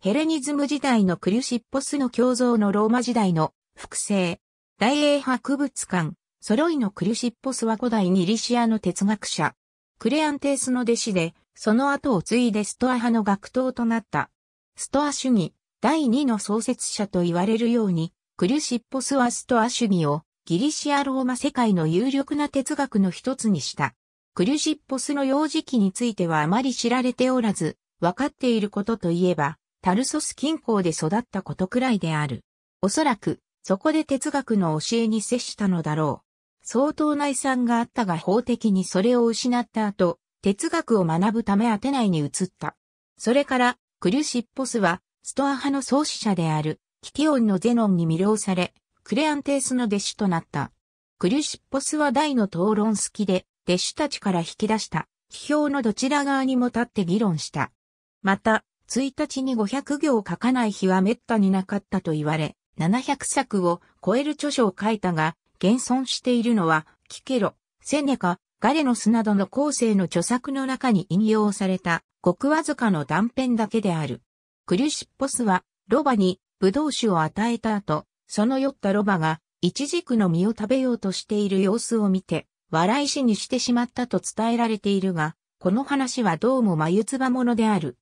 ヘレニズム時代のクリュシッポスの胸像のローマ時代の複製。大英博物館、揃いのクリュシッポスは古代ギリシアの哲学者。クレアンテースの弟子で、その後を継いでストア派の学頭となった。ストア主義、第二の創設者と言われるように、クリュシッポスはストア主義をギリシアローマ世界の有力な哲学の一つにした。クリュシッポスの幼児期についてはあまり知られておらず、わかっていることといえば、タルソス近郊で育ったことくらいである。おそらく、そこで哲学の教えに接したのだろう。相当内産があったが法的にそれを失った後、哲学を学ぶためアテナイに移った。それから、クリュシッポスは、ストア派の創始者である、キティオンのゼノンに魅了され、クレアンテースの弟子となった。クリュシッポスは大の討論好きで、弟子たちから引き出した、批評のどちら側にも立って議論した。また、1日に500行書かない日は滅多になかったと言われ、700作を超える著書を書いたが、現存しているのは、キケロ、セネカ、ガレノスなどの後世の著作の中に引用された、ごくわずかの断片だけである。クリュシッポスは、ロバに、ブドウ酒を与えた後、その酔ったロバが、イチジクの実を食べようとしている様子を見て、笑い死にしてしまったと伝えられているが、この話はどうも眉唾者である。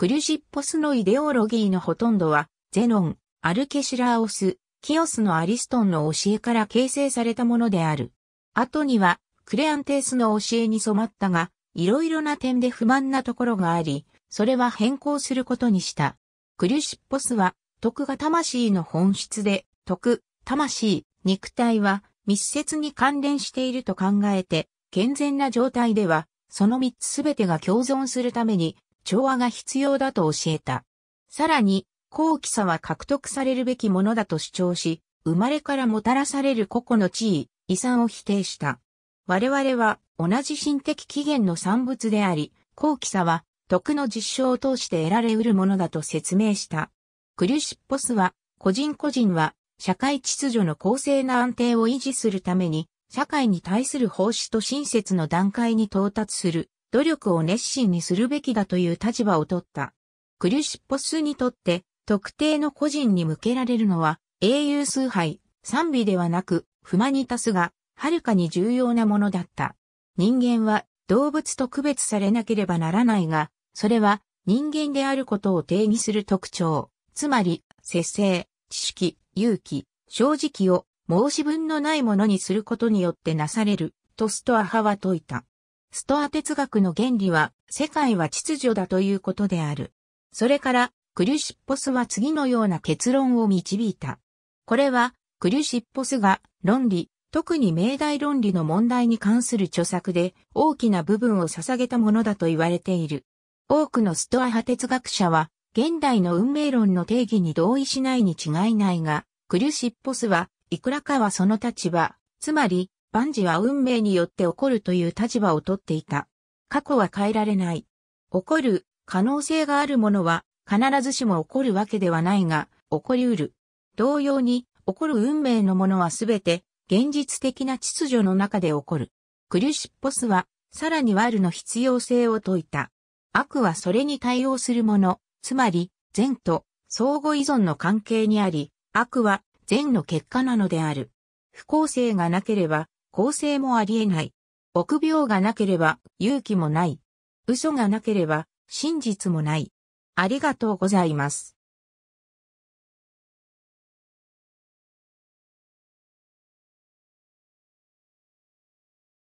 クリュシッポスのイデオロギーのほとんどは、ゼノン、アルケシラーオス、キオスのアリストンの教えから形成されたものである。後には、クレアンテースの教えに染まったが、いろいろな点で不満なところがあり、それは変更することにした。クリュシッポスは、徳が魂の本質で、徳、魂、肉体は密接に関連していると考えて、健全な状態では、その三つすべてが共存するために調和が必要だと教えた。さらに、高貴さは獲得されるべきものだと主張し、生まれからもたらされる個々の地位、遺産を否定した。我々は同じ心的起源の産物であり、高貴さは徳の実証を通して得られうるものだと説明した。クリュシッポスは、個人個人は社会秩序の公正な安定を維持するために、社会に対する奉仕と親切の段階に到達する努力を熱心にするべきだという立場を取った。クリュシッポスにとって、特定の個人に向けられるのは、英雄崇拝、賛美ではなく、不満に足すが、はるかに重要なものだった。人間は動物と区別されなければならないが、それは人間であることを定義する特徴、つまり、節制、知識、勇気、正直を申し分のないものにすることによってなされる、とストア派は説いた。ストア哲学の原理は、世界は秩序だということである。それから、クリュシッポスは次のような結論を導いた。これは、クリュシッポスが論理、特に命題論理の問題に関する著作で大きな部分を捧げたものだと言われている。多くのストア派哲学者は、現代の運命論の定義に同意しないに違いないが、クリュシッポスはいくらかはその立場、つまり万事は運命によって起こるという立場をとっていた。過去は変えられない。起こる可能性があるものは必ずしも起こるわけではないが、起こりうる。同様に、起こる運命のものはすべて現実的な秩序の中で起こる。クリュシッポスは、さらに悪の必要性を説いた。悪はそれに対応するもの、つまり、善と相互依存の関係にあり、悪は善の結果なのである。不公正がなければ、構成もあり得ない。臆病がなければ勇気もない。嘘がなければ真実もない。ありがとうございます。